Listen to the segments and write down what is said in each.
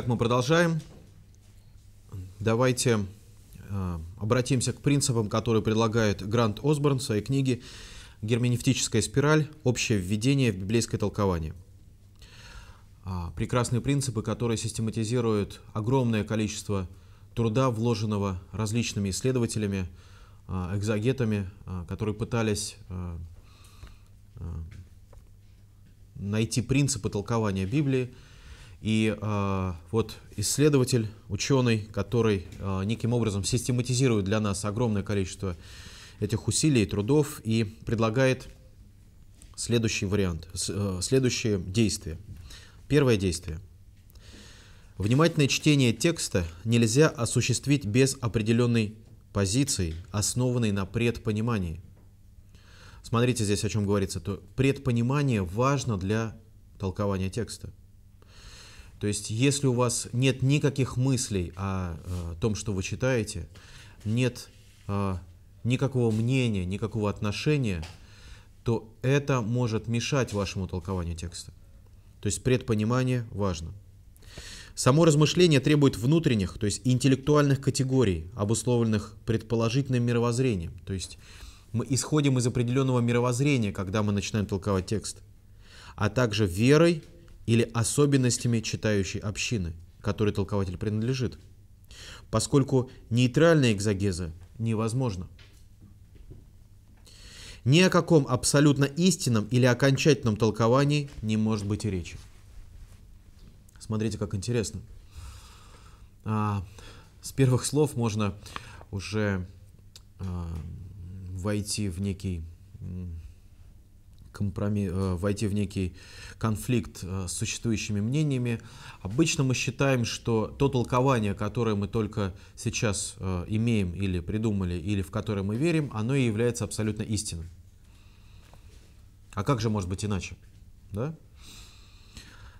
Итак, мы продолжаем. Давайте э, обратимся к принципам, которые предлагает Грант Осборн в своей книге «Герменевтическая спираль. Общее введение в библейское толкование». А, прекрасные принципы, которые систематизируют огромное количество труда, вложенного различными исследователями, э, экзогетами, э, которые пытались а, найти принципы толкования Библии – и э, вот исследователь, ученый, который э, неким образом систематизирует для нас огромное количество этих усилий и трудов и предлагает следующий вариант, э, следующее действие. Первое действие. Внимательное чтение текста нельзя осуществить без определенной позиции, основанной на предпонимании. Смотрите здесь, о чем говорится. То предпонимание важно для толкования текста. То есть, если у вас нет никаких мыслей о, о э, том, что вы читаете, нет э, никакого мнения, никакого отношения, то это может мешать вашему толкованию текста. То есть предпонимание важно. Само размышление требует внутренних, то есть интеллектуальных категорий, обусловленных предположительным мировоззрением. То есть мы исходим из определенного мировоззрения, когда мы начинаем толковать текст, а также верой или особенностями читающей общины, которой толкователь принадлежит, поскольку нейтральная экзогеза невозможна. Ни о каком абсолютно истинном или окончательном толковании не может быть и речи. Смотрите, как интересно. А, с первых слов можно уже а, войти в некий компромисс, э, войти в некий конфликт э, с существующими мнениями. Обычно мы считаем, что то толкование, которое мы только сейчас э, имеем или придумали, или в которое мы верим, оно и является абсолютно истинным. А как же может быть иначе? Да?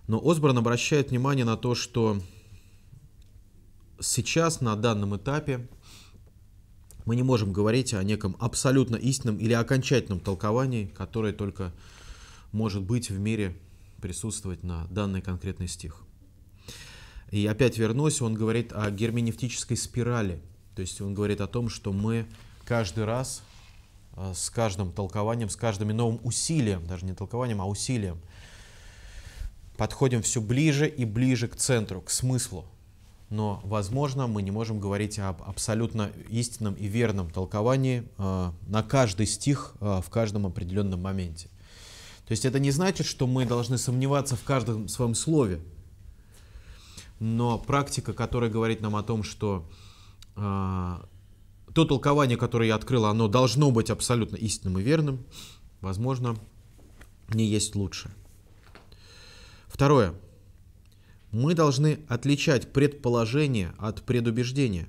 Но Осборн обращает внимание на то, что сейчас, на данном этапе, мы не можем говорить о неком абсолютно истинном или окончательном толковании, которое только может быть в мире присутствовать на данный конкретный стих. И опять вернусь, он говорит о герменевтической спирали. То есть он говорит о том, что мы каждый раз а, с каждым толкованием, с каждым новым усилием, даже не толкованием, а усилием, подходим все ближе и ближе к центру, к смыслу, но, возможно, мы не можем говорить об абсолютно истинном и верном толковании э, на каждый стих э, в каждом определенном моменте. То есть это не значит, что мы должны сомневаться в каждом своем слове, но практика, которая говорит нам о том, что э, то толкование, которое я открыла, оно должно быть абсолютно истинным и верным, возможно, не есть лучше. Второе. Мы должны отличать предположение от предубеждения.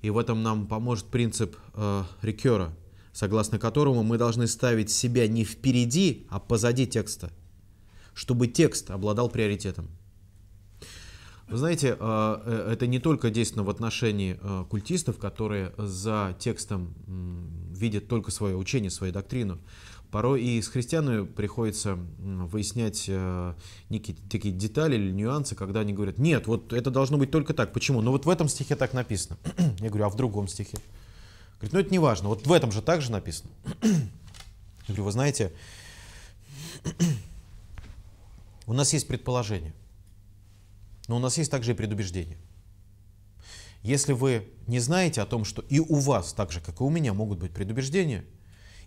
И в этом нам поможет принцип э, Рикера, согласно которому мы должны ставить себя не впереди, а позади текста, чтобы текст обладал приоритетом. Вы знаете, э, э, это не только действенно в отношении э, культистов, которые за текстом видят только свое учение, свою доктрину. Порой и с христианами приходится выяснять э, некие такие детали или нюансы, когда они говорят, нет, вот это должно быть только так. Почему? Ну вот в этом стихе так написано. Я говорю, а в другом стихе? Говорит, ну это не важно, вот в этом же так же написано. Я говорю, вы знаете, у нас есть предположение, но у нас есть также и предубеждение. Если вы не знаете о том, что и у вас, так же, как и у меня, могут быть предубеждения –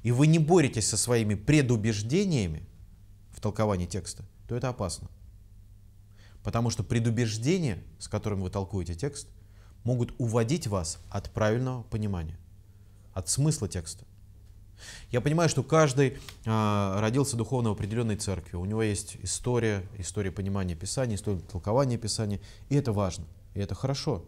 и вы не боретесь со своими предубеждениями в толковании текста, то это опасно. Потому что предубеждения, с которыми вы толкуете текст, могут уводить вас от правильного понимания, от смысла текста. Я понимаю, что каждый э, родился духовно в определенной церкви. У него есть история, история понимания Писания, история толкования Писания. И это важно, и это хорошо.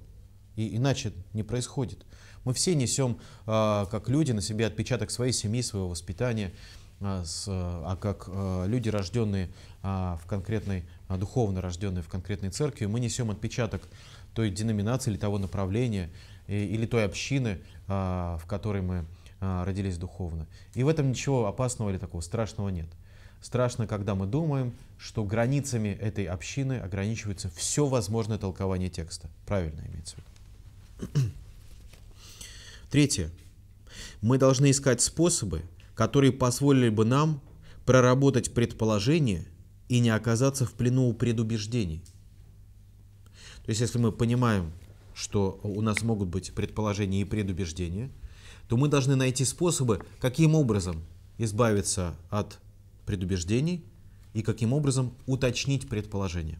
И иначе не происходит. Мы все несем, а, как люди, на себе отпечаток своей семьи, своего воспитания, а, а, а как люди, рожденные в конкретной, духовно рожденные в конкретной церкви, мы несем отпечаток той деноминации или того направления, или той общины, в которой мы родились духовно. И в этом ничего опасного или такого страшного нет. Страшно, когда мы думаем, что границами этой общины ограничивается все возможное толкование текста. Правильно имеется в виду. Третье. Мы должны искать способы, которые позволили бы нам проработать предположения и не оказаться в плену у предубеждений. То есть, если мы понимаем, что у нас могут быть предположения и предубеждения, то мы должны найти способы, каким образом избавиться от предубеждений и каким образом уточнить предположение.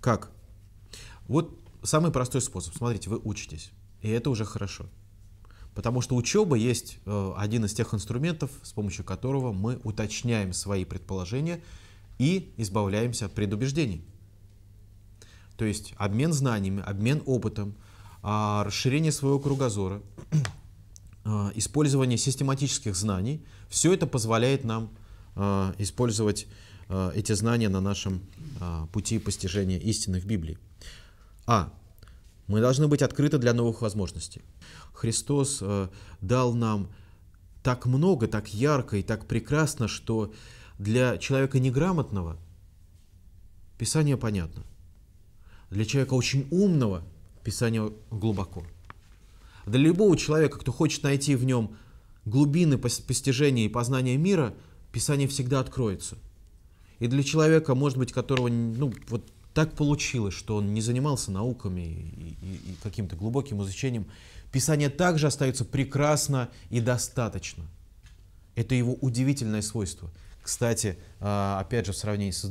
Как? Вот самый простой способ. Смотрите, вы учитесь. И это уже хорошо. Потому что учеба есть э, один из тех инструментов, с помощью которого мы уточняем свои предположения и избавляемся от предубеждений. То есть обмен знаниями, обмен опытом, а, расширение своего кругозора, э, использование систематических знаний, все это позволяет нам э, использовать эти знания на нашем пути постижения истины в Библии. А. Мы должны быть открыты для новых возможностей. Христос э, дал нам так много, так ярко и так прекрасно, что для человека неграмотного Писание понятно. Для человека очень умного Писание глубоко. Для любого человека, кто хочет найти в нем глубины постижения и познания мира, Писание всегда откроется. И для человека, может быть, которого ну, вот так получилось, что он не занимался науками и, и, и каким-то глубоким изучением, Писание также остается прекрасно и достаточно. Это его удивительное свойство. Кстати, а, опять же, в сравнении с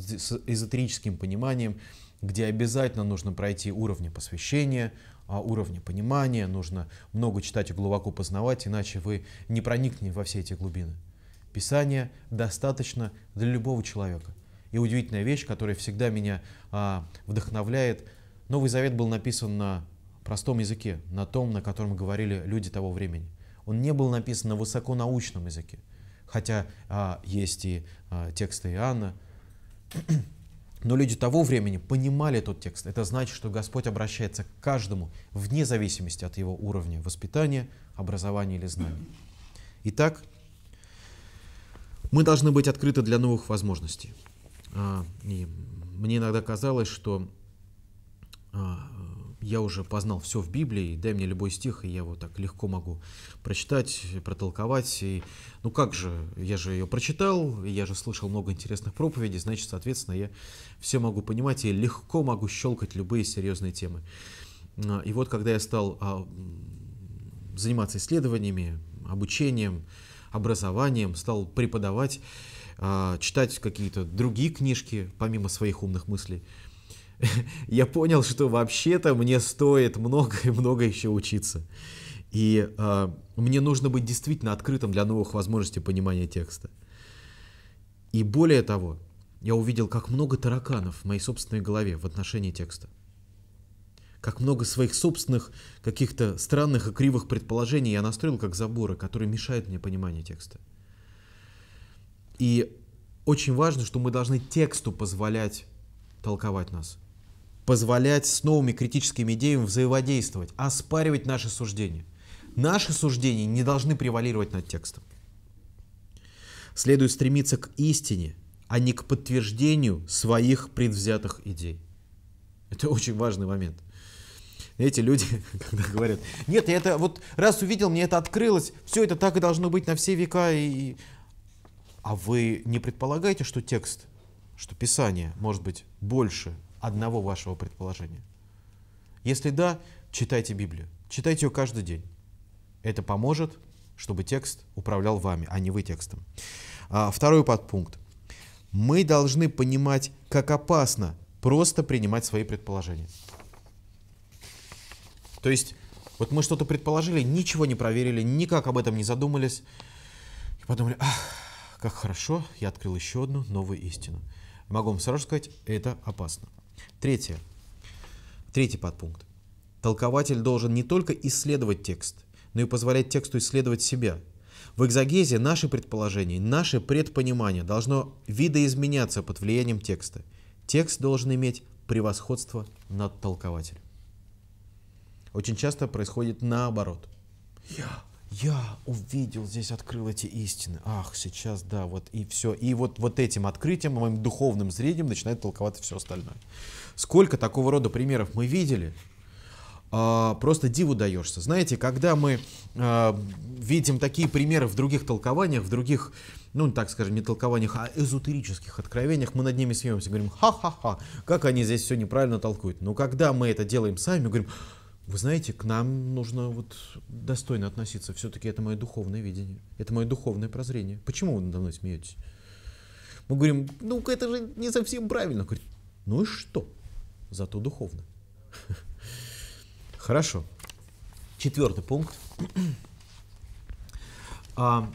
эзотерическим пониманием, где обязательно нужно пройти уровни посвящения, а, уровни понимания, нужно много читать и глубоко познавать, иначе вы не проникнете во все эти глубины. Писание достаточно для любого человека – и удивительная вещь, которая всегда меня а, вдохновляет. Новый Завет был написан на простом языке, на том, на котором говорили люди того времени. Он не был написан на высоконаучном языке, хотя а, есть и а, тексты Иоанна. Но люди того времени понимали этот текст. Это значит, что Господь обращается к каждому, вне зависимости от его уровня воспитания, образования или знаний. Итак, мы должны быть открыты для новых возможностей. А, и мне иногда казалось, что а, я уже познал все в Библии, дай мне любой стих, и я его так легко могу прочитать, протолковать. И, ну как же, я же ее прочитал, я же слышал много интересных проповедей, значит, соответственно, я все могу понимать и легко могу щелкать любые серьезные темы. А, и вот, когда я стал заниматься исследованиями, обучением, образованием, стал преподавать, а, читать какие-то другие книжки, помимо своих умных мыслей, я понял, что вообще-то мне стоит много и много еще учиться. И э, мне нужно быть действительно открытым для новых возможностей понимания текста. И более того, я увидел, как много тараканов в моей собственной голове в отношении текста. Как много своих собственных каких-то странных и кривых предположений я настроил как заборы, которые мешают мне пониманию текста. И очень важно, что мы должны тексту позволять толковать нас, позволять с новыми критическими идеями взаимодействовать, оспаривать наши суждения. Наши суждения не должны превалировать над текстом. Следует стремиться к истине, а не к подтверждению своих предвзятых идей. Это очень важный момент. Эти люди, когда говорят, нет, я это вот раз увидел, мне это открылось, все это так и должно быть на все века, и а вы не предполагаете, что текст, что Писание может быть больше одного вашего предположения? Если да, читайте Библию. Читайте ее каждый день. Это поможет, чтобы текст управлял вами, а не вы текстом. А, второй подпункт. Мы должны понимать, как опасно просто принимать свои предположения. То есть, вот мы что-то предположили, ничего не проверили, никак об этом не задумались, и подумали, ах, как хорошо, я открыл еще одну новую истину. Могу вам сразу сказать, это опасно. Третье. Третий подпункт. Толкователь должен не только исследовать текст, но и позволять тексту исследовать себя. В экзогезе наши предположения, наше предпонимание должно видоизменяться под влиянием текста. Текст должен иметь превосходство над толкователем. Очень часто происходит наоборот. Я я увидел, здесь открыл эти истины. Ах, сейчас да, вот и все. И вот, вот этим открытием, моим духовным зрением начинает толковать все остальное. Сколько такого рода примеров мы видели, а, просто диву даешься. Знаете, когда мы а, видим такие примеры в других толкованиях, в других, ну так скажем, не толкованиях, а эзотерических откровениях, мы над ними смеемся, говорим, ха-ха-ха, как они здесь все неправильно толкуют. Но когда мы это делаем сами, мы говорим, вы знаете, к нам нужно вот достойно относиться. Все-таки это мое духовное видение. Это мое духовное прозрение. Почему вы надо мной смеетесь? Мы говорим, ну это же не совсем правильно. Говорит, ну и что? Зато духовно. Хорошо. Четвертый пункт. А,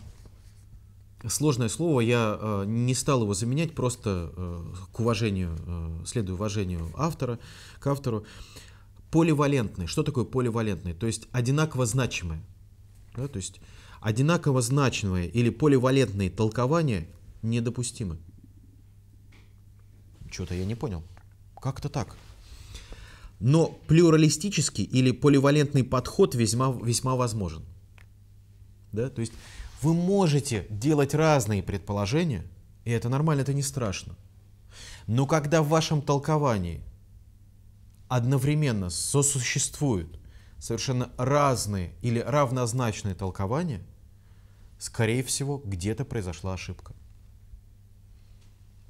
сложное слово, я а, не стал его заменять, просто а, к уважению, а, следую уважению автора, к автору. Поливалентный. Что такое поливалентный? То есть одинаково значимые, Да, то есть одинаково значимые или поливалентные толкования недопустимы. Что-то я не понял. Как-то так. Но плюралистический или поливалентный подход весьма, весьма возможен. Да? То есть вы можете делать разные предположения, и это нормально, это не страшно. Но когда в вашем толковании одновременно сосуществуют совершенно разные или равнозначные толкования, скорее всего, где-то произошла ошибка.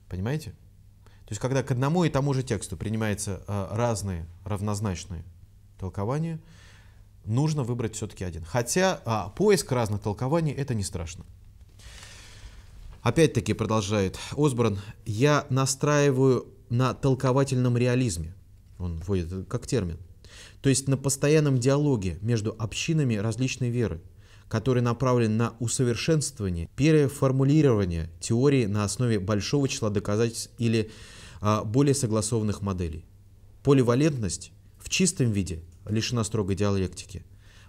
Понимаете? То есть, когда к одному и тому же тексту принимаются э, разные равнозначные толкования, нужно выбрать все-таки один. Хотя а, поиск разных толкований это не страшно. Опять-таки продолжает Осборн, я настраиваю на толковательном реализме он вводит э, как термин. То есть на постоянном диалоге между общинами различной веры, который направлен на усовершенствование, переформулирование теории на основе большого числа доказательств или а, более согласованных моделей. Поливалентность в чистом виде лишена строгой диалектики,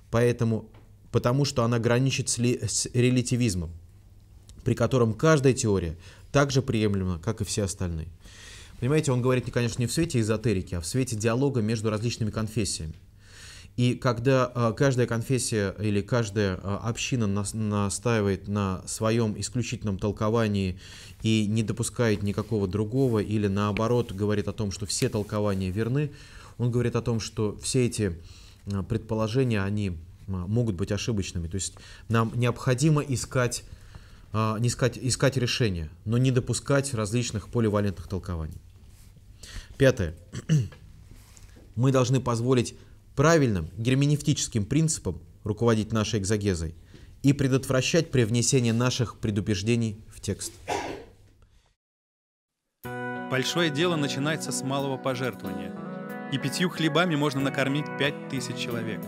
поэтому, потому что она граничит с, ли, с релятивизмом, при котором каждая теория так же приемлема, как и все остальные. Понимаете, он говорит, конечно, не в свете эзотерики, а в свете диалога между различными конфессиями. И когда а, каждая конфессия или каждая а, община настаивает на своем исключительном толковании и не допускает никакого другого, или наоборот говорит о том, что все толкования верны, он говорит о том, что все эти а, предположения, они могут быть ошибочными. То есть нам необходимо искать, не искать, искать решение, но не допускать различных поливалентных толкований. Пятое. Мы должны позволить правильным герменевтическим принципам руководить нашей экзогезой и предотвращать привнесение наших предубеждений в текст. Большое дело начинается с малого пожертвования. И пятью хлебами можно накормить пять тысяч человек.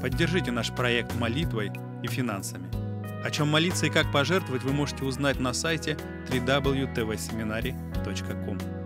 Поддержите наш проект молитвой и финансами – о чем молиться и как пожертвовать вы можете узнать на сайте www.tvseminary.com.